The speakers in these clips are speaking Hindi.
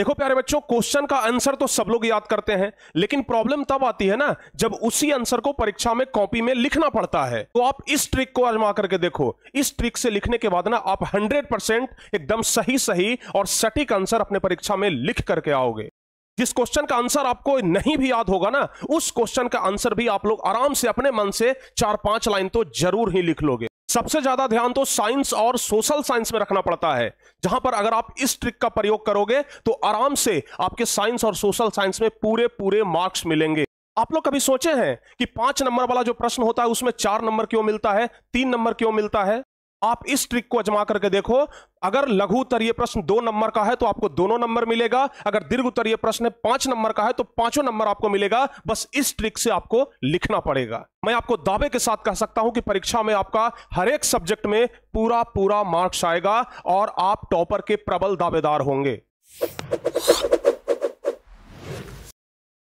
देखो प्यारे बच्चों क्वेश्चन का आंसर तो सब लोग याद करते हैं लेकिन प्रॉब्लम तब आती है ना जब उसी आंसर को परीक्षा में कॉपी में लिखना पड़ता है तो आप इस ट्रिक को आजमा करके देखो इस ट्रिक से लिखने के बाद ना आप 100% एकदम सही सही और सटीक आंसर अपने परीक्षा में लिख करके आओगे जिस क्वेश्चन का आंसर आपको नहीं भी याद होगा ना उस क्वेश्चन का आंसर भी आप लोग आराम से अपने मन से चार पांच लाइन तो जरूर ही लिख लोगे सबसे ज्यादा ध्यान तो साइंस और सोशल साइंस में रखना पड़ता है जहां पर अगर आप इस ट्रिक का प्रयोग करोगे तो आराम से आपके साइंस और सोशल साइंस में पूरे पूरे मार्क्स मिलेंगे आप लोग कभी सोचे हैं कि पांच नंबर वाला जो प्रश्न होता है उसमें चार नंबर क्यों मिलता है तीन नंबर क्यों मिलता है आप इस ट्रिक को अजमा करके देखो अगर लघु उत्तरीय प्रश्न दो नंबर का है तो आपको दोनों नंबर मिलेगा अगर दीर्घ उत्तरीय प्रश्न पांच नंबर का है तो पांचों नंबर आपको मिलेगा बस इस ट्रिक से आपको लिखना पड़ेगा मैं आपको दावे के साथ कह सकता हूं कि परीक्षा में आपका हर एक सब्जेक्ट में पूरा पूरा मार्क्स आएगा और आप टॉपर के प्रबल दावेदार होंगे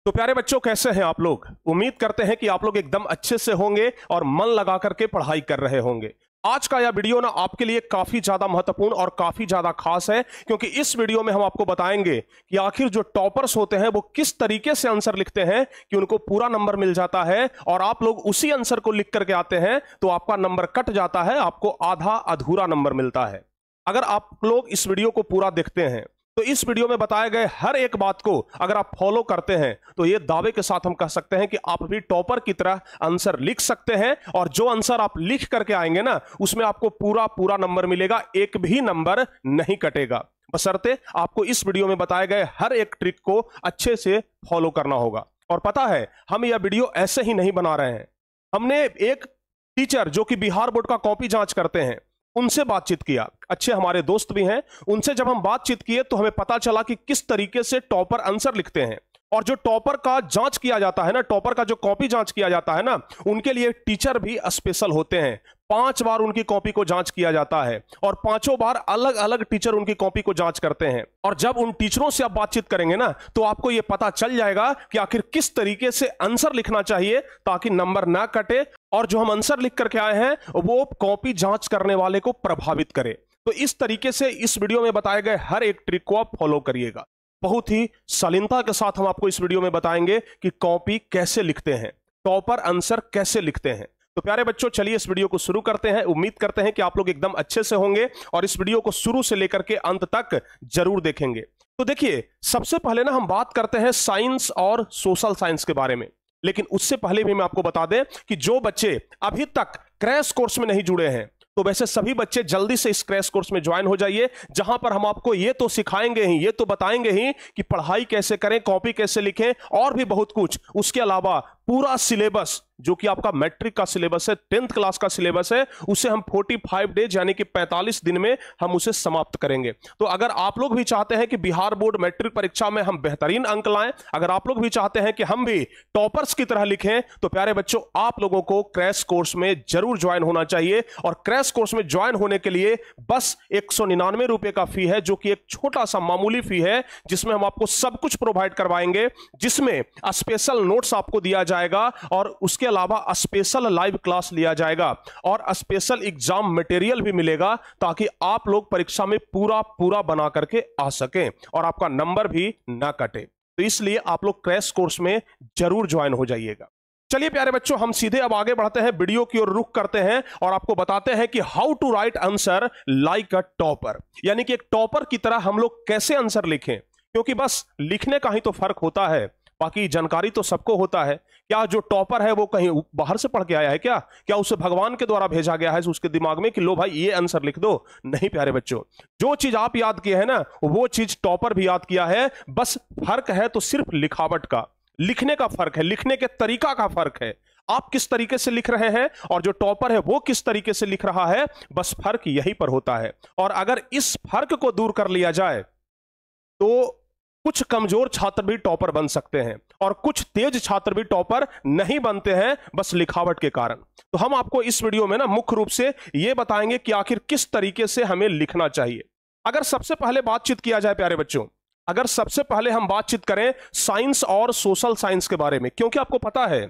तो प्यारे बच्चों कैसे हैं आप लोग उम्मीद करते हैं कि आप लोग एकदम अच्छे से होंगे और मन लगा करके पढ़ाई कर रहे होंगे आज का यह वीडियो ना आपके लिए काफी ज्यादा महत्वपूर्ण और काफी ज्यादा खास है क्योंकि इस वीडियो में हम आपको बताएंगे कि आखिर जो टॉपर्स होते हैं वो किस तरीके से आंसर लिखते हैं कि उनको पूरा नंबर मिल जाता है और आप लोग उसी आंसर को लिख करके आते हैं तो आपका नंबर कट जाता है आपको आधा अधूरा नंबर मिलता है अगर आप लोग इस वीडियो को पूरा देखते हैं तो इस वीडियो में बताए गए हर एक बात को अगर आप फॉलो करते हैं तो ये दावे के साथ हम कह सकते हैं कि आप भी टॉपर की तरह आंसर लिख सकते हैं और जो आंसर आप लिख करके आएंगे ना उसमें आपको पूरा पूरा नंबर मिलेगा एक भी नंबर नहीं कटेगा बसरते आपको इस वीडियो में बताए गए हर एक ट्रिक को अच्छे से फॉलो करना होगा और पता है हम यह वीडियो ऐसे ही नहीं बना रहे हैं हमने एक टीचर जो कि बिहार बोर्ड का कॉपी जांच करते हैं उनसे बातचीत किया अच्छे हमारे दोस्त भी हैं उनसे जब हम बातचीत किए तो हमें पता चला कि किस तरीके से टॉपर आंसर लिखते हैं और जो टॉपर का जांच किया जाता है ना टॉपर का जो कॉपी जांच किया जाता है ना उनके लिए टीचर भी स्पेशल होते हैं पांच बार उनकी कॉपी को जांच किया जाता है और पांचों बार अलग अलग टीचर उनकी कॉपी को जांच करते हैं और जब उन टीचरों से आप बातचीत करेंगे ना तो आपको यह पता चल जाएगा कि आखिर किस तरीके से आंसर लिखना चाहिए ताकि नंबर ना कटे और जो हम आंसर लिख करके आए हैं वो कॉपी जांच करने वाले को प्रभावित करे तो इस तरीके से इस वीडियो में बताए गए हर एक ट्रिक को आप फॉलो करिएगा बहुत ही सलीनता के साथ हम आपको इस वीडियो में बताएंगे कि कॉपी कैसे लिखते हैं टॉपर आंसर कैसे लिखते हैं तो प्यारे बच्चों चलिए इस वीडियो को शुरू करते हैं उम्मीद करते हैं कि आप लोग एकदम अच्छे से होंगे और इस वीडियो को शुरू से लेकर के अंत तक जरूर देखेंगे तो देखिए सबसे पहले ना हम बात करते हैं साइंस और सोशल साइंस के बारे में लेकिन उससे पहले भी मैं आपको बता दें कि जो बच्चे अभी तक क्रैश कोर्स में नहीं जुड़े हैं तो वैसे सभी बच्चे जल्दी से इस क्रैश कोर्स में ज्वाइन हो जाइए जहां पर हम आपको ये तो सिखाएंगे ही ये तो बताएंगे ही कि पढ़ाई कैसे करें कॉपी कैसे लिखें और भी बहुत कुछ उसके अलावा पूरा सिलेबस जो कि आपका मैट्रिक का सिलेबस है टेंथ क्लास का सिलेबस है उसे हम 45 डेज यानी कि 45 दिन में हम उसे समाप्त करेंगे तो अगर आप लोग भी चाहते हैं कि बिहार बोर्ड मैट्रिक परीक्षा में हम बेहतरीन अंक लाएं अगर आप लोग भी चाहते हैं कि हम भी टॉपर्स की तरह लिखें तो प्यारे बच्चों आप लोगों को क्रैश कोर्स में जरूर ज्वाइन होना चाहिए और क्रैश कोर्स में ज्वाइन होने के लिए बस एक रुपए का फी है जो कि एक छोटा सा मामूली फी है जिसमें हम आपको सब कुछ प्रोवाइड करवाएंगे जिसमें स्पेशल नोट्स आपको दिया जाए जाएगा और उसके अलावा स्पेशल लाइव क्लास लिया जाएगा और स्पेशल एग्जाम मटेरियल भी मिलेगा ताकि आप लोग परीक्षा में पूरा पूरा बना करके आ सकें और आपका नंबर भी ना कटे तो इसलिए आप लोग क्रैश कोर्स में जरूर ज्वाइन हो जाइएगा चलिए प्यारे बच्चों हम सीधे अब आगे बढ़ते हैं वीडियो की ओर रुक करते हैं और आपको बताते हैं कि how to write answer like a topper यानी कि एक टॉपर की तरह हम लोग कैसे आंसर लिखें क्योंकि बस लिखने का ही तो फर्क होता है बाकी जानकारी तो सबको होता है क्या जो टॉपर है वो कहीं बाहर से पढ़ के आया है क्या क्या उसे भगवान के द्वारा भेजा गया है तो उसके दिमाग में कि लो भाई ये आंसर लिख दो नहीं प्यारे बच्चों जो चीज आप याद किए हैं ना वो चीज टॉपर भी याद किया है बस फर्क है तो सिर्फ लिखावट का लिखने का फर्क है लिखने के तरीका का फर्क है आप किस तरीके से लिख रहे हैं और जो टॉपर है वो किस तरीके से लिख रहा है बस फर्क यहीं पर होता है और अगर इस फर्क को दूर कर लिया जाए तो कुछ कमजोर छात्र भी टॉपर बन सकते हैं और कुछ तेज छात्र भी टॉपर नहीं बनते हैं बस लिखावट के कारण तो हम आपको इस वीडियो में ना मुख्य रूप से ये बताएंगे कि आखिर किस तरीके से हमें लिखना चाहिए अगर सबसे पहले बातचीत किया जाए प्यारे बच्चों अगर सबसे पहले हम बातचीत करें साइंस और सोशल साइंस के बारे में क्योंकि आपको पता है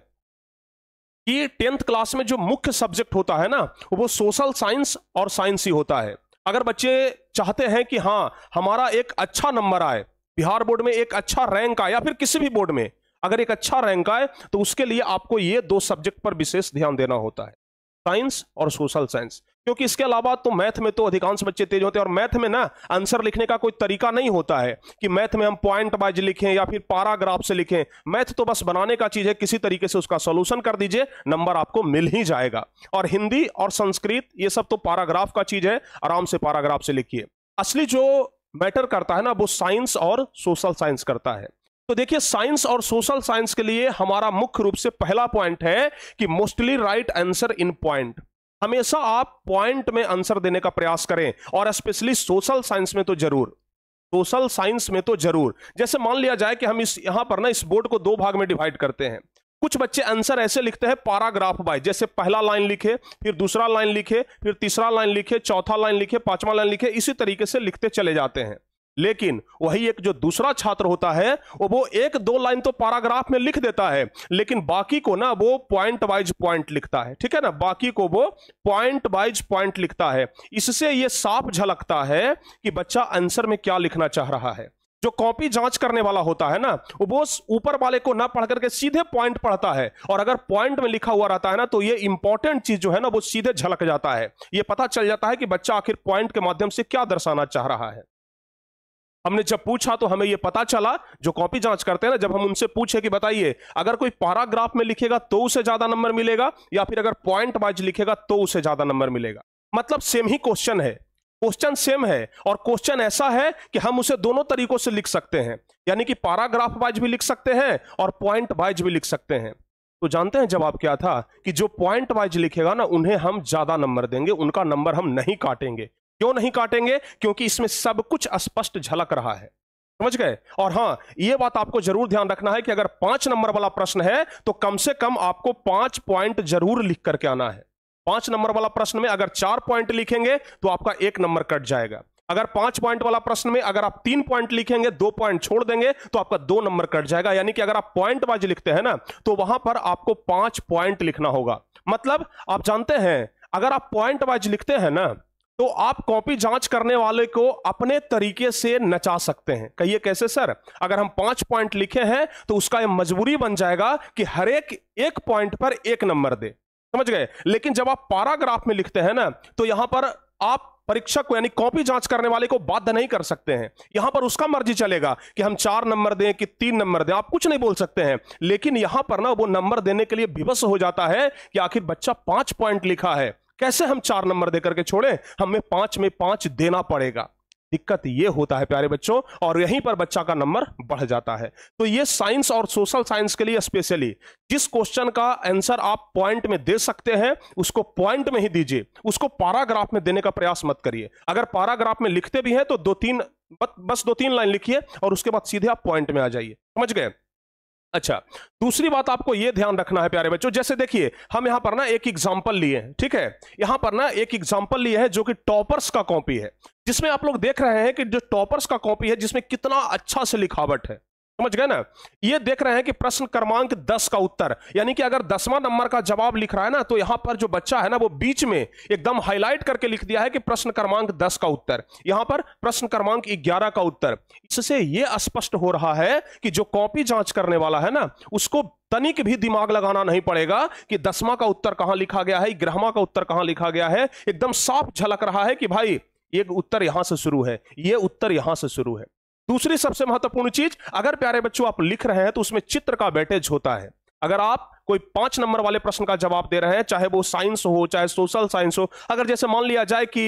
कि टेंथ क्लास में जो मुख्य सब्जेक्ट होता है ना वो सोशल साइंस और साइंस ही होता है अगर बच्चे चाहते हैं कि हाँ हमारा एक अच्छा नंबर आए बिहार बोर्ड में एक अच्छा रैंक या फिर किसी भी बोर्ड में अगर एक अच्छा रैंक आए तो उसके लिए आपको ये दो सब्जेक्ट पर विशेष ध्यान देना होता है साइंस और सोशल साइंस क्योंकि इसके अलावा तो मैथ में तो अधिकांश बच्चे तेज होते हैं और मैथ में ना आंसर लिखने का कोई तरीका नहीं होता है कि मैथ में हम पॉइंट वाइज लिखें या फिर पाराग्राफ से लिखें मैथ तो बस बनाने का चीज़ है किसी तरीके से उसका सोल्यूशन कर दीजिए नंबर आपको मिल ही जाएगा और हिंदी और संस्कृत ये सब तो पैराग्राफ का चीज़ है आराम से पैराग्राफ से लिखिए असली जो मैटर करता है ना वो साइंस और सोशल साइंस करता है तो देखिए साइंस और सोशल साइंस के लिए हमारा मुख्य रूप से पहला पॉइंट है कि mostly write answer in point हमेशा आप पॉइंट में आंसर देने का प्रयास करें और स्पेशली सोशल साइंस में तो जरूर सोशल साइंस में तो जरूर जैसे मान लिया जाए कि हम इस यहां पर ना इस बोर्ड को दो भाग में डिवाइड करते हैं कुछ बच्चे आंसर ऐसे लिखते हैं पैराग्राफ बाय जैसे पहला लाइन लिखे फिर दूसरा लाइन लिखे फिर तीसरा लाइन लिखे चौथा लाइन लिखे पांचवा लाइन लिखे इसी तरीके से लिखते चले जाते हैं लेकिन वही एक जो दूसरा छात्र होता है वो वो एक दो लाइन तो पैराग्राफ में लिख देता है लेकिन बाकी को ना वो पॉइंट वाइज पॉइंट लिखता है ठीक है ना बाकी को वो पॉइंट वाइज पॉइंट लिखता है इससे ये साफ झलकता है कि बच्चा आंसर में क्या लिखना चाह रहा है जो कॉपी जांच करने वाला होता है ना वो ऊपर वाले को ना पढ़ करके सीधे पॉइंट पढ़ता है और अगर पॉइंट में लिखा हुआ रहता है ना तो ये इंपॉर्टेंट चीज जो है ना वो सीधे झलक जाता है ये पता चल जाता है कि बच्चा आखिर पॉइंट के माध्यम से क्या दर्शाना चाह रहा है हमने जब पूछा तो हमें यह पता चला जो कॉपी जांच करते हैं ना जब हम उनसे पूछे कि बताइए अगर कोई पैराग्राफ में लिखेगा तो उसे ज्यादा नंबर मिलेगा या फिर अगर पॉइंट वाइज लिखेगा तो उसे ज्यादा नंबर मिलेगा मतलब सेम ही क्वेश्चन है क्वेश्चन सेम है और क्वेश्चन ऐसा है कि हम उसे दोनों तरीकों से लिख सकते हैं यानी कि पैराग्राफ वाइज भी लिख सकते हैं और पॉइंट वाइज भी लिख सकते हैं तो जानते हैं जवाब क्या था कि जो पॉइंट वाइज लिखेगा ना उन्हें हम ज्यादा नंबर देंगे उनका नंबर हम नहीं काटेंगे क्यों नहीं काटेंगे क्योंकि इसमें सब कुछ स्पष्ट झलक रहा है समझ गए और हाँ ये बात आपको जरूर ध्यान रखना है कि अगर पांच नंबर वाला प्रश्न है तो कम से कम आपको पांच पॉइंट जरूर लिख करके आना है पांच नंबर वाला प्रश्न में अगर चार पॉइंट लिखेंगे तो आपका एक नंबर कट जाएगा अगर पांच पॉइंट वाला प्रश्न में अगर आप तीन पॉइंट लिखेंगे दो पॉइंट छोड़ देंगे तो आपका दो नंबर कट जाएगा यानी कि अगर आप पॉइंट वाइज लिखते हैं ना तो वहां पर आपको पांच पॉइंट लिखना होगा मतलब आप जानते हैं अगर आप पॉइंट वाइज लिखते हैं ना तो आप कॉपी जांच करने वाले को अपने तरीके से नचा सकते हैं कहिए कैसे सर अगर हम पांच पॉइंट लिखे हैं तो उसका यह मजबूरी बन जाएगा कि हर एक एक पॉइंट पर एक नंबर दे समझ गए लेकिन जब आप पाराग्राफ में लिखते हैं ना तो यहां पर आप परीक्षक को यानी कॉपी जांच करने वाले को बाध्य नहीं कर सकते हैं यहां पर उसका मर्जी चलेगा कि हम चार नंबर दें कि तीन नंबर दें आप कुछ नहीं बोल सकते हैं लेकिन यहां पर ना वो नंबर देने के लिए विवश हो जाता है कि आखिर बच्चा पांच पॉइंट लिखा है कैसे हम चार नंबर देकर के छोड़ें हमें पांच में पांच देना पड़ेगा दिक्कत ये होता है प्यारे बच्चों और यहीं पर बच्चा का नंबर बढ़ जाता है तो ये साइंस और सोशल साइंस के लिए स्पेशली जिस क्वेश्चन का आंसर आप पॉइंट में दे सकते हैं उसको पॉइंट में ही दीजिए उसको पैराग्राफ में देने का प्रयास मत करिए अगर पैराग्राफ में लिखते भी हैं तो दो तीन बस दो तीन लाइन लिखिए और उसके बाद सीधे आप पॉइंट में आ जाइए समझ गए अच्छा दूसरी बात आपको यह ध्यान रखना है प्यारे बच्चों जैसे देखिए हम यहां पर ना एक एग्जाम्पल लिए हैं ठीक है यहां पर ना एक एग्जाम्पल लिए है जो कि टॉपर्स का कॉपी है जिसमें आप लोग देख रहे हैं कि जो टॉपर्स का कॉपी है जिसमें कितना अच्छा से लिखावट है समझ गए ना ये देख रहे हैं कि प्रश्न क्रमांक दस का उत्तर यानी कि अगर दसवां नंबर का जवाब लिख रहा है ना तो यहां पर जो बच्चा है ना वो बीच में एकदम हाईलाइट करके लिख दिया है कि प्रश्न क्रमांक दस का उत्तर यहां पर प्रश्न क्रमांक ग्यारह का उत्तर इससे ये स्पष्ट हो रहा है कि जो कॉपी जांच करने वाला है ना उसको तनिक भी दिमाग लगाना नहीं पड़ेगा कि दसवां का उत्तर कहां लिखा गया है ग्रहवा का उत्तर कहां लिखा गया है एकदम साफ झलक रहा है कि भाई एक उत्तर यहां से शुरू है ये उत्तर यहां से शुरू है दूसरी सबसे महत्वपूर्ण चीज अगर प्यारे बच्चों आप लिख रहे हैं तो उसमें चित्र का बैटेज होता है अगर आप कोई पांच नंबर वाले प्रश्न का जवाब दे रहे हैं चाहे वो साइंस हो चाहे सोशल साइंस हो अगर जैसे मान लिया जाए कि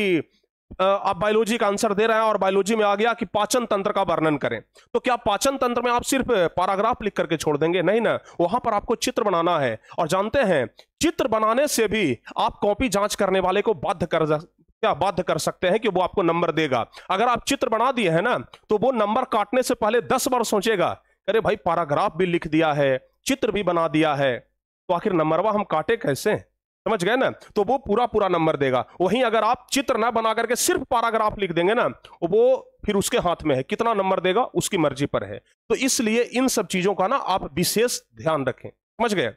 आप बायोलॉजी का आंसर दे रहे हैं और बायोलॉजी में आ गया कि पाचन तंत्र का वर्णन करें तो क्या पाचन तंत्र में आप सिर्फ पैराग्राफ लिख करके छोड़ देंगे नहीं ना वहां पर आपको चित्र बनाना है और जानते हैं चित्र बनाने से भी आप कॉपी जांच करने वाले को बाध्य कर क्या बाध्य कर सकते हैं कि वो आपको नंबर देगा अगर आप चित्र बना दिए हैं ना तो वो नंबर काटने से पहले दस बार सोचेगा अरे भाई पैराग्राफ भी लिख दिया है चित्र भी बना दिया है तो आखिर नंबरवा हम काटे कैसे समझ गए ना तो वो पूरा पूरा नंबर देगा वहीं अगर आप चित्र ना बना करके सिर्फ पैराग्राफ लिख देंगे ना वो फिर उसके हाथ में है कितना नंबर देगा उसकी मर्जी पर है तो इसलिए इन सब चीजों का ना आप विशेष ध्यान रखें समझ गए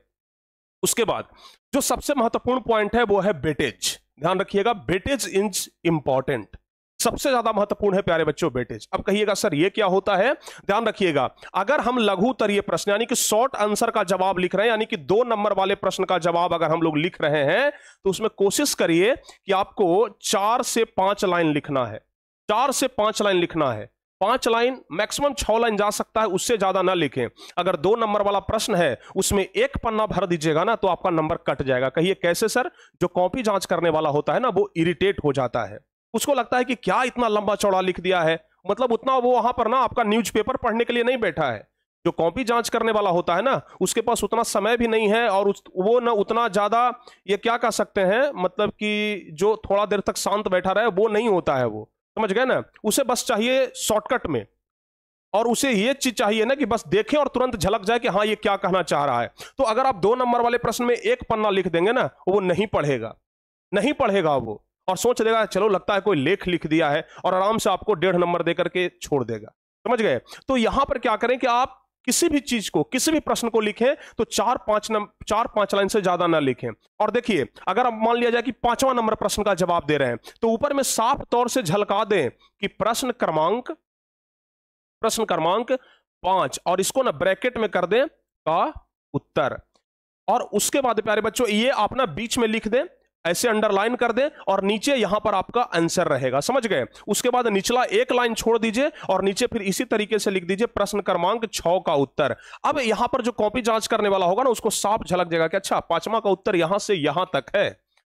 उसके बाद जो सबसे महत्वपूर्ण पॉइंट है वो है बेटेज ध्यान रखिएगा बेटेज इज इंपॉर्टेंट सबसे ज्यादा महत्वपूर्ण है प्यारे बच्चों बेटेज अब कहिएगा सर ये क्या होता है ध्यान रखिएगा अगर हम लघु तरीय प्रश्न यानी कि शॉर्ट आंसर का जवाब लिख रहे हैं यानी कि दो नंबर वाले प्रश्न का जवाब अगर हम लोग लिख रहे हैं तो उसमें कोशिश करिए कि आपको चार से पांच लाइन लिखना है चार से पांच लाइन लिखना है पांच लाइन मैक्सिमम छह लाइन जा सकता है उससे ज्यादा ना लिखें अगर दो नंबर वाला प्रश्न है उसमें एक पन्ना भर दीजिएगा ना तो आपका नंबर कट जाएगा कहिए कैसे सर जो कॉपी जांच करने वाला होता है ना वो इरिटेट हो जाता है उसको लगता है कि क्या इतना लंबा चौड़ा लिख दिया है मतलब उतना वो वहां पर ना आपका पेपर पढ़ने के लिए नहीं बैठा है जो कॉपी जांच करने वाला होता है ना उसके पास उतना समय भी नहीं है और वो ना उतना ज़्यादा ये क्या कह सकते हैं मतलब कि जो थोड़ा देर तक शांत बैठा रहे वो नहीं होता है वो समझ गए ना उसे बस चाहिए शॉर्टकट में और उसे ये चीज चाहिए ना कि बस देखें और तुरंत झलक जाए कि हाँ ये क्या कहना चाह रहा है तो अगर आप दो नंबर वाले प्रश्न में एक पन्ना लिख देंगे ना वो नहीं पढ़ेगा नहीं पढ़ेगा वो और सोच देगा चलो लगता है कोई लेख लिख दिया है और आराम से आपको डेढ़ नंबर दे करके छोड़ देगा समझ गए तो यहां पर क्या करें कि आप किसी भी चीज को किसी भी प्रश्न को लिखें तो चार पांच नंबर चार पांच लाइन से ज्यादा ना लिखें और देखिए अगर आप मान लिया जाए कि पांचवा नंबर प्रश्न का जवाब दे रहे हैं तो ऊपर में साफ तौर से झलका दें कि प्रश्न क्रमांक प्रश्न क्रमांक पांच और इसको ना ब्रैकेट में कर दें का उत्तर और उसके बाद प्यारे बच्चों ये आप ना बीच में लिख दें ऐसे अंडरलाइन कर दें और नीचे यहां पर आपका आंसर रहेगा समझ गए उसके बाद निचला एक लाइन छोड़ दीजिए और नीचे फिर इसी तरीके से लिख दीजिए प्रश्न क्रमांक छ का उत्तर अब यहां पर जो कॉपी जांच करने वाला होगा ना उसको साफ झलक देगा कि अच्छा पांचवा का उत्तर यहां से यहां तक है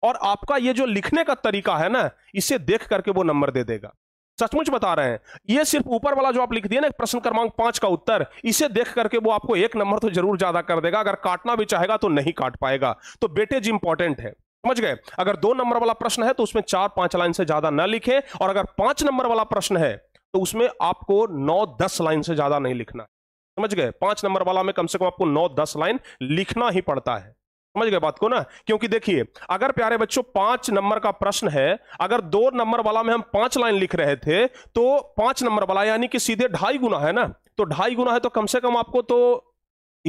और आपका ये जो लिखने का तरीका है ना इसे देख करके वो नंबर दे देगा सचमुच बता रहे हैं ये सिर्फ ऊपर वाला जो आप लिख दिए ना प्रश्न क्रमांक पांच का उत्तर इसे देख करके वो आपको एक नंबर तो जरूर ज्यादा कर देगा अगर काटना भी चाहेगा तो नहीं काट पाएगा तो बेटेज इंपॉर्टेंट है समझ गए अगर दो नंबर वाला प्रश्न है तो उसमें चार पांच लाइन से ज्यादा न लिखें और अगर पांच नंबर वाला प्रश्न है तो उसमें आपको नौ दस लाइन से ज्यादा नहीं लिखना समझ गए पांच नंबर वाला में कम से कम आपको नौ दस लाइन लिखना ही पड़ता है समझ गए बात को ना क्योंकि देखिए अगर प्यारे बच्चों पांच नंबर का प्रश्न है अगर दो नंबर वाला में हम पांच लाइन लिख रहे थे तो पांच नंबर वाला यानी कि सीधे ढाई गुना है ना तो ढाई गुना है तो कम से कम आपको तो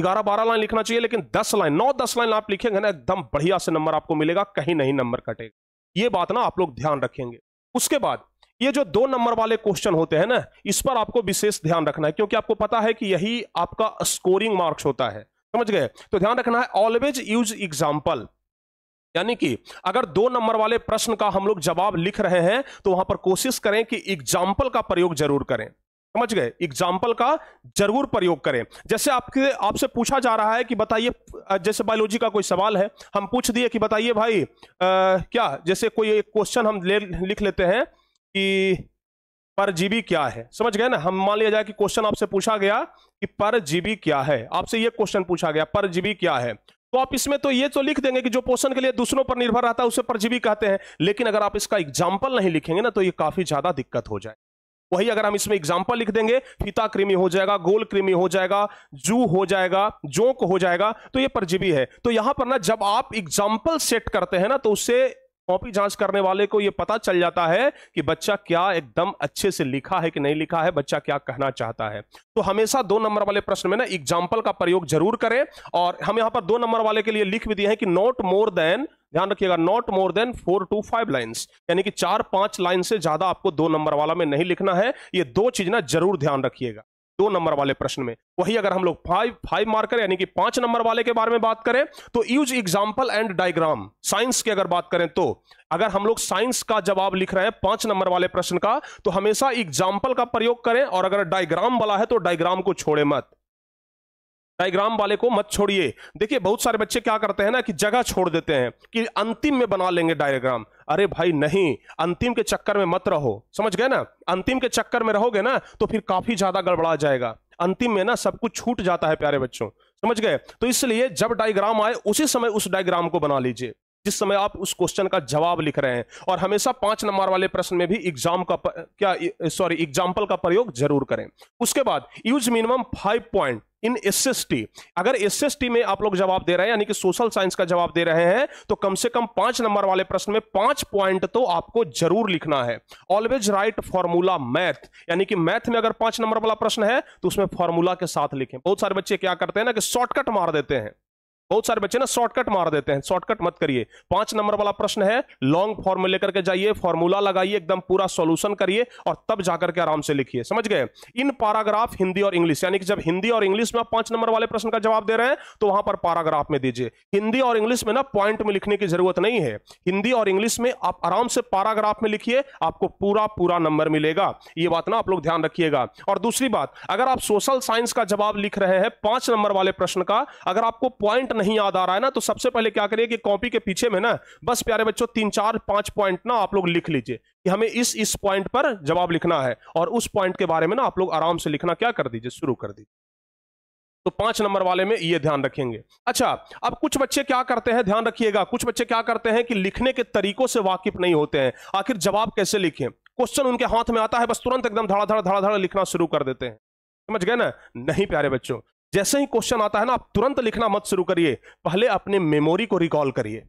ग्यारह बारह लाइन लिखना चाहिए लेकिन दस लाइन नौ दस लाइन आप लिखेंगे ना एकदम बढ़िया से नंबर आपको मिलेगा कहीं नहीं नंबर कटेगा ये बात ना आप लोग ध्यान रखेंगे उसके बाद ये जो दो नंबर वाले क्वेश्चन होते हैं ना इस पर आपको विशेष ध्यान रखना है क्योंकि आपको पता है कि यही आपका स्कोरिंग मार्क्स होता है समझ गए तो ध्यान रखना है ऑलवेज यूज एग्जाम्पल यानी कि अगर दो नंबर वाले प्रश्न का हम लोग जवाब लिख रहे हैं तो वहां पर कोशिश करें कि एग्जाम्पल का प्रयोग जरूर करें समझ गए एग्जाम्पल का जरूर प्रयोग करें जैसे आपके आपसे पूछा जा रहा है कि बताइए जैसे बायोलॉजी का कोई सवाल है हम पूछ दिए कि बताइए भाई आ, क्या जैसे कोई एक क्वेश्चन हम ले लिख लेते हैं कि परजीवी क्या है समझ गए ना हम मान लिया जाए कि क्वेश्चन आपसे पूछा गया कि परजीवी क्या है आपसे ये क्वेश्चन पूछा गया परजीवी क्या है तो आप इसमें तो ये तो लिख देंगे कि जो पोषण के लिए दूसरों पर निर्भर रहता है उसे परजीवी कहते हैं लेकिन अगर आप इसका एग्जाम्पल नहीं लिखेंगे ना तो ये काफी ज्यादा दिक्कत हो जाए वही अगर हम इसमें एग्जाम्पल लिख देंगे हिता कृमि हो जाएगा गोल कृमि हो जाएगा जू हो जाएगा जोंक हो जाएगा तो ये परजीवी है तो यहां पर ना जब आप एग्जाम्पल सेट करते हैं ना तो उससे कॉपी जांच करने वाले को यह पता चल जाता है कि बच्चा क्या एकदम अच्छे से लिखा है कि नहीं लिखा है बच्चा क्या कहना चाहता है तो हमेशा दो नंबर वाले प्रश्न में ना एग्जाम्पल का प्रयोग जरूर करें और हम यहां पर दो नंबर वाले के लिए लिख भी दिए हैं कि नॉट मोर देन ध्यान रखिएगा not more than four to five lines यानी कि चार पांच लाइन से ज्यादा आपको दो नंबर वाला में नहीं लिखना है ये दो चीज ना जरूर ध्यान रखिएगा दो नंबर वाले प्रश्न में वही अगर हम लोग फाइव फाइव मार्कर यानी कि पांच नंबर वाले के बारे में बात करें तो use example and diagram science की अगर बात करें तो अगर हम लोग साइंस का जवाब लिख रहे हैं पांच नंबर वाले प्रश्न का तो हमेशा एग्जाम्पल का प्रयोग करें और अगर डायग्राम वाला है तो डायग्राम को छोड़े मत डायग्राम वाले को मत छोड़िए देखिए बहुत सारे बच्चे क्या करते हैं ना कि जगह छोड़ देते हैं कि अंतिम में बना लेंगे डायग्राम अरे भाई नहीं अंतिम के चक्कर में मत रहो समझ गए ना अंतिम के चक्कर में रहोगे ना तो फिर काफी ज्यादा गड़बड़ा जाएगा अंतिम में ना सब कुछ छूट जाता है प्यारे बच्चों समझ गए तो इसलिए जब डायग्राम आए उसी समय उस डायग्राम को बना लीजिए जिस समय आप उस क्वेश्चन का जवाब लिख रहे हैं और हमेशा पांच नंबर वाले प्रश्न में भी एग्जाम का प, क्या सॉरी एग्जाम्पल का प्रयोग जरूर करें उसके बाद use minimum five point in SST अगर एसएसटी में आप लोग जवाब दे रहे हैं यानी कि सोशल साइंस का जवाब दे रहे हैं तो कम से कम पांच नंबर वाले प्रश्न में पांच पॉइंट तो आपको जरूर लिखना है ऑलवेज राइट फॉर्मूला मैथ यानी कि मैथ में अगर पांच नंबर वाला प्रश्न है तो उसमें फॉर्मूला के साथ लिखें बहुत सारे बच्चे क्या करते हैं ना कि शॉर्टकट मार देते हैं बहुत सारे बच्चे ना शॉर्टकट मार देते हैं शॉर्टकट मत करिए पांच नंबर वाला प्रश्न है लॉन्ग फॉर्म में लेकर के जाइए फॉर्मूला लगाइए एकदम पूरा सॉल्यूशन करिए और तब जाकर के आराम से लिखिए समझ गए इन पैराग्राफ हिंदी और इंग्लिश यानी कि जब हिंदी और इंग्लिश में आप पांच नंबर वाले प्रश्न का जवाब दे रहे हैं तो वहां पर पैराग्राफ में दीजिए हिंदी और इंग्लिश में ना पॉइंट में लिखने की जरूरत नहीं है हिंदी और इंग्लिश में आप आराम से पैराग्राफ में लिखिए आपको पूरा पूरा नंबर मिलेगा ये बात ना आप लोग ध्यान रखिएगा और दूसरी बात अगर आप सोशल साइंस का जवाब लिख रहे हैं पांच नंबर वाले प्रश्न का अगर आपको पॉइंट नहीं याद आ रहा है ना तो सबसे पहले क्या करिए कि कॉपी के पीछे में ना बस प्यारे बच्चों तीन चार पांच पॉइंट ना आप लोग लिख लीजिए कि हमें इस इस पॉइंट पर जवाब लिखना है और उस पॉइंट के बारे में ना आप लोग आराम से लिखना क्या कर दीजिए शुरू कर दीजिए तो पांच नंबर वाले में ये ध्यान रखेंगे अच्छा अब कुछ बच्चे क्या करते हैं ध्यान रखिएगा कुछ बच्चे क्या करते हैं कि लिखने के तरीकों से वाकिफ नहीं होते हैं आखिर जवाब कैसे लिखें क्वेश्चन उनके हाथ में आता है बस तुरंत एकदम धड़ाधड़ धड़ाधड़ लिखना शुरू कर देते हैं समझ गए ना नहीं प्यारे बच्चों जैसे ही क्वेश्चन आता है ना आप तुरंत लिखना मत शुरू करिए पहले अपने मेमोरी को रिकॉल करिए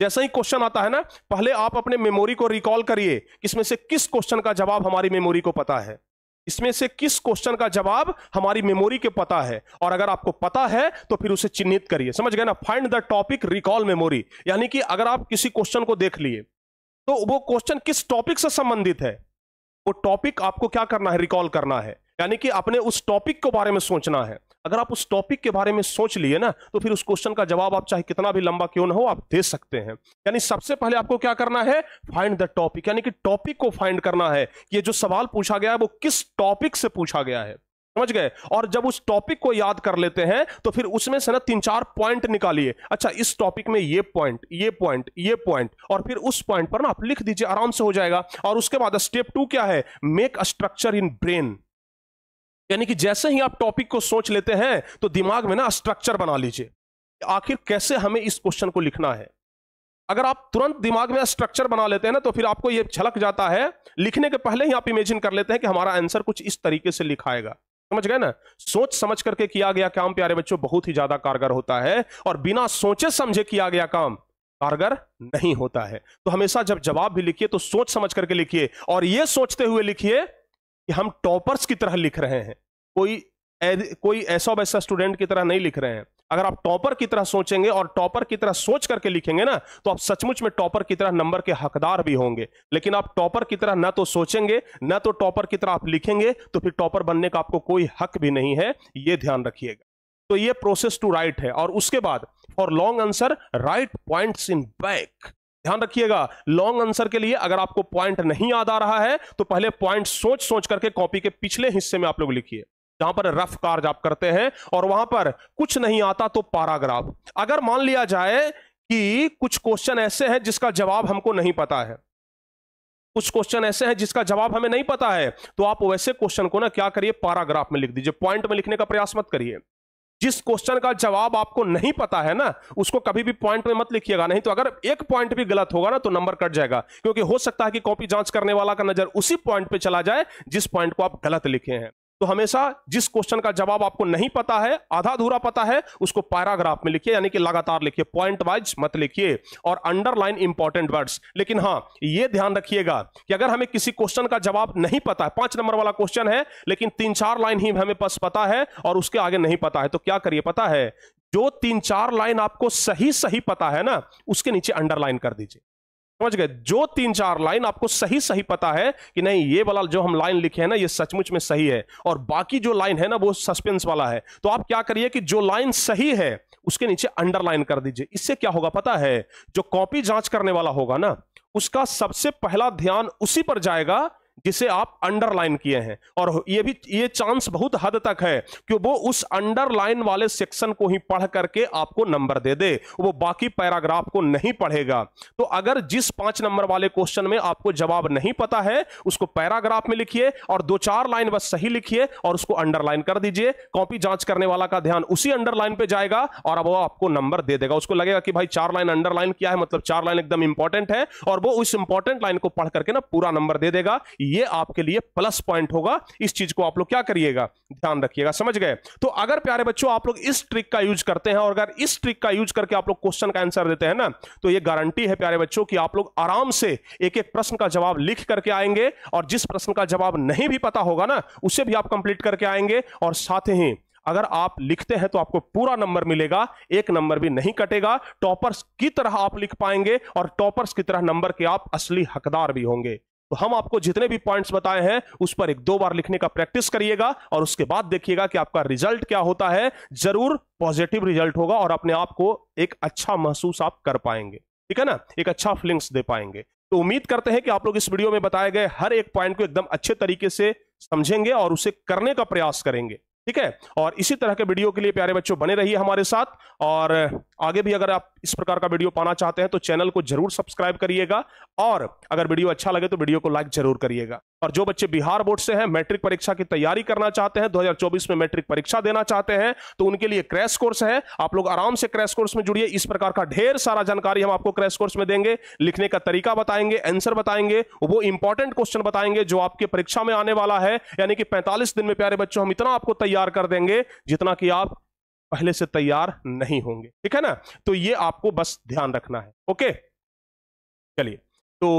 जैसे ही क्वेश्चन आता है ना पहले आप अपने मेमोरी को रिकॉल करिए इसमें से किस क्वेश्चन का जवाब हमारी मेमोरी को पता है इसमें से किस क्वेश्चन का जवाब हमारी मेमोरी के पता है और अगर आपको पता है तो फिर उसे चिन्हित करिए समझ गए ना find the topic recall memory यानी कि अगर आप किसी क्वेश्चन को देख लिए तो वो क्वेश्चन किस टॉपिक से संबंधित है वो टॉपिक आपको क्या करना है रिकॉल करना है यानी कि आपने उस टॉपिक के बारे में सोचना है अगर आप उस टॉपिक के बारे में सोच लिए ना तो फिर उस क्वेश्चन का जवाब आप चाहे कितना भी लंबा क्यों ना हो आप दे सकते हैं यानी सबसे पहले आपको क्या करना है फाइंड द टॉपिक यानी कि टॉपिक को फाइंड करना है ये जो सवाल पूछा गया है वो किस टॉपिक से पूछा गया है समझ गए और जब उस टॉपिक को याद कर लेते हैं तो फिर उसमें से ना तीन चार पॉइंट निकालिए अच्छा इस टॉपिक में ये पॉइंट ये पॉइंट ये पॉइंट और फिर उस पॉइंट पर ना आप लिख दीजिए आराम से हो जाएगा और उसके बाद स्टेप टू क्या है make a structure in brain यानी कि जैसे ही आप टॉपिक को सोच लेते हैं तो दिमाग में ना स्ट्रक्चर बना लीजिए आखिर कैसे हमें इस क्वेश्चन को लिखना है अगर आप तुरंत दिमाग में स्ट्रक्चर बना लेते हैं ना तो फिर आपको ये छलक जाता है लिखने के पहले ही आप इमेजिन कर लेते हैं कि हमारा आंसर कुछ इस तरीके से लिखाएगा समझ गए ना सोच समझ करके किया गया काम प्यारे बच्चों बहुत ही ज्यादा कारगर होता है और बिना सोचे समझे किया गया काम कारगर नहीं होता है तो हमेशा जब जवाब भी लिखिए तो सोच समझ करके लिखिए और ये सोचते हुए लिखिए कि हम टॉपर्स की तरह लिख रहे हैं कोई कोई ऐसा वैसा स्टूडेंट की तरह नहीं लिख रहे हैं अगर आप टॉपर की तरह सोचेंगे और टॉपर की तरह सोच करके लिखेंगे ना तो आप सचमुच में टॉपर की तरह नंबर के हकदार भी होंगे लेकिन आप टॉपर की तरह ना तो सोचेंगे ना तो टॉपर की तरह आप लिखेंगे तो फिर टॉपर बनने का आपको कोई हक भी नहीं है ये ध्यान रखिएगा तो ये प्रोसेस टू राइट है और उसके बाद for long answer write points in back ध्यान रखिएगा लॉन्ग आंसर के लिए अगर आपको पॉइंट नहीं याद आ रहा है तो पहले पॉइंट सोच सोच करके कॉपी के पिछले हिस्से में आप लोग लिखिए जहां पर रफ कार्ज आप करते हैं और वहां पर कुछ नहीं आता तो पाराग्राफ अगर मान लिया जाए कि कुछ क्वेश्चन ऐसे हैं जिसका जवाब हमको नहीं पता है कुछ क्वेश्चन ऐसे हैं जिसका जवाब हमें नहीं पता है तो आप वैसे क्वेश्चन को ना क्या करिए पाराग्राफ में लिख दीजिए पॉइंट में लिखने का प्रयास मत करिए जिस क्वेश्चन का जवाब आपको नहीं पता है ना उसको कभी भी पॉइंट में मत लिखिएगा नहीं तो अगर एक पॉइंट भी गलत होगा ना तो नंबर कट जाएगा क्योंकि हो सकता है कि कॉपी जांच करने वाला का नजर उसी पॉइंट पे चला जाए जिस पॉइंट को आप गलत लिखे हैं तो हमेशा जिस क्वेश्चन का जवाब आपको नहीं पता है आधा अधूरा पता है उसको पैराग्राफ में लिखिए यानी कि लगातार लिखिए पॉइंट वाइज मत लिखिए और अंडरलाइन इंपॉर्टेंट वर्ड्स लेकिन हाँ ये ध्यान रखिएगा कि अगर हमें किसी क्वेश्चन का जवाब नहीं पता है पांच नंबर वाला क्वेश्चन है लेकिन तीन चार लाइन ही हमें पास पता है और उसके आगे नहीं पता है तो क्या करिए पता है जो तीन चार लाइन आपको सही सही पता है ना उसके नीचे अंडरलाइन कर दीजिए समझ गए जो तीन चार लाइन आपको सही सही पता है कि नहीं ये वाला जो हम लाइन लिखे हैं ना ये सचमुच में सही है और बाकी जो लाइन है ना वो सस्पेंस वाला है तो आप क्या करिए कि जो लाइन सही है उसके नीचे अंडरलाइन कर दीजिए इससे क्या होगा पता है जो कॉपी जांच करने वाला होगा ना उसका सबसे पहला ध्यान उसी पर जाएगा जिसे आप अंडरलाइन किए हैं और ये भी ये चांस बहुत हद तक है कि वो उस अंडरलाइन वाले सेक्शन को ही पढ़ करके आपको नंबर दे दे वो बाकी पैराग्राफ को नहीं पढ़ेगा तो अगर जिस पांच नंबर वाले क्वेश्चन में आपको जवाब नहीं पता है उसको पैराग्राफ में लिखिए और दो चार लाइन बस सही लिखिए और उसको अंडरलाइन कर दीजिए कॉपी जांच करने वाला का ध्यान उसी अंडरलाइन पे जाएगा और अब वो आपको नंबर दे देगा उसको लगेगा कि भाई चार लाइन अंडरलाइन किया है मतलब चार लाइन एकदम इंपॉर्टेंट है और वो उस इंपॉर्टेंट लाइन को पढ़ करके ना पूरा नंबर दे देगा ये आपके लिए प्लस पॉइंट होगा इस चीज को आप लोग क्या करिएगा ध्यान रखिएगा समझ गए तो अगर प्यारे बच्चों आप लोग इस ट्रिक का यूज करते हैं और अगर इस ट्रिक का यूज करके आप लोग क्वेश्चन का आंसर देते हैं ना तो ये गारंटी है प्यारे बच्चों की आप लोग आराम से एक एक प्रश्न का जवाब लिख करके आएंगे और जिस प्रश्न का जवाब नहीं भी पता होगा ना उसे भी आप कंप्लीट करके आएंगे और साथ ही अगर आप लिखते हैं तो आपको पूरा नंबर मिलेगा एक नंबर भी नहीं कटेगा टॉपर्स की तरह आप लिख पाएंगे और टॉपर्स की तरह नंबर के आप असली हकदार भी होंगे तो हम आपको जितने भी पॉइंट्स बताए हैं उस पर एक दो बार लिखने का प्रैक्टिस करिएगा और उसके बाद देखिएगा कि आपका रिजल्ट क्या होता है जरूर पॉजिटिव रिजल्ट होगा और अपने आप को एक अच्छा महसूस आप कर पाएंगे ठीक है ना एक अच्छा फीलिंग्स दे पाएंगे तो उम्मीद करते हैं कि आप लोग इस वीडियो में बताए गए हर एक पॉइंट को एकदम अच्छे तरीके से समझेंगे और उसे करने का प्रयास करेंगे ठीक है और इसी तरह के वीडियो के लिए प्यारे बच्चों बने रहिए हमारे साथ और आगे भी अगर आप इस प्रकार का वीडियो पाना चाहते हैं तो चैनल को जरूर सब्सक्राइब करिएगा और अगर वीडियो अच्छा लगे तो वीडियो को लाइक जरूर करिएगा और जो बच्चे बिहार बोर्ड से हैं मैट्रिक परीक्षा की तैयारी करना चाहते हैं 2024 में मैट्रिक परीक्षा देना चाहते हैं तो उनके लिए क्रैश कोर्स है आप लोग आराम से क्रैश कोर्स में जुड़िए इस प्रकार का ढेर सारा जानकारी हम आपको क्रैश कोर्स में देंगे लिखने का तरीका बताएंगे आंसर बताएंगे वो इंपॉर्टेंट क्वेश्चन बताएंगे जो आपके परीक्षा में आने वाला है यानी कि पैंतालीस दिन में प्यारे बच्चों हम इतना आपको तैयार कर देंगे जितना कि आप पहले से तैयार नहीं होंगे ठीक है ना तो ये आपको बस ध्यान रखना है ओके चलिए तो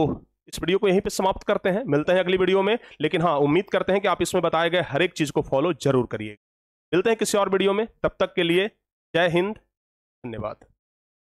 इस वीडियो को यहीं पे समाप्त करते हैं मिलते हैं अगली वीडियो में लेकिन हाँ उम्मीद करते हैं कि आप इसमें बताए गए हर एक चीज़ को फॉलो जरूर करिएगा मिलते हैं किसी और वीडियो में तब तक के लिए जय हिंद धन्यवाद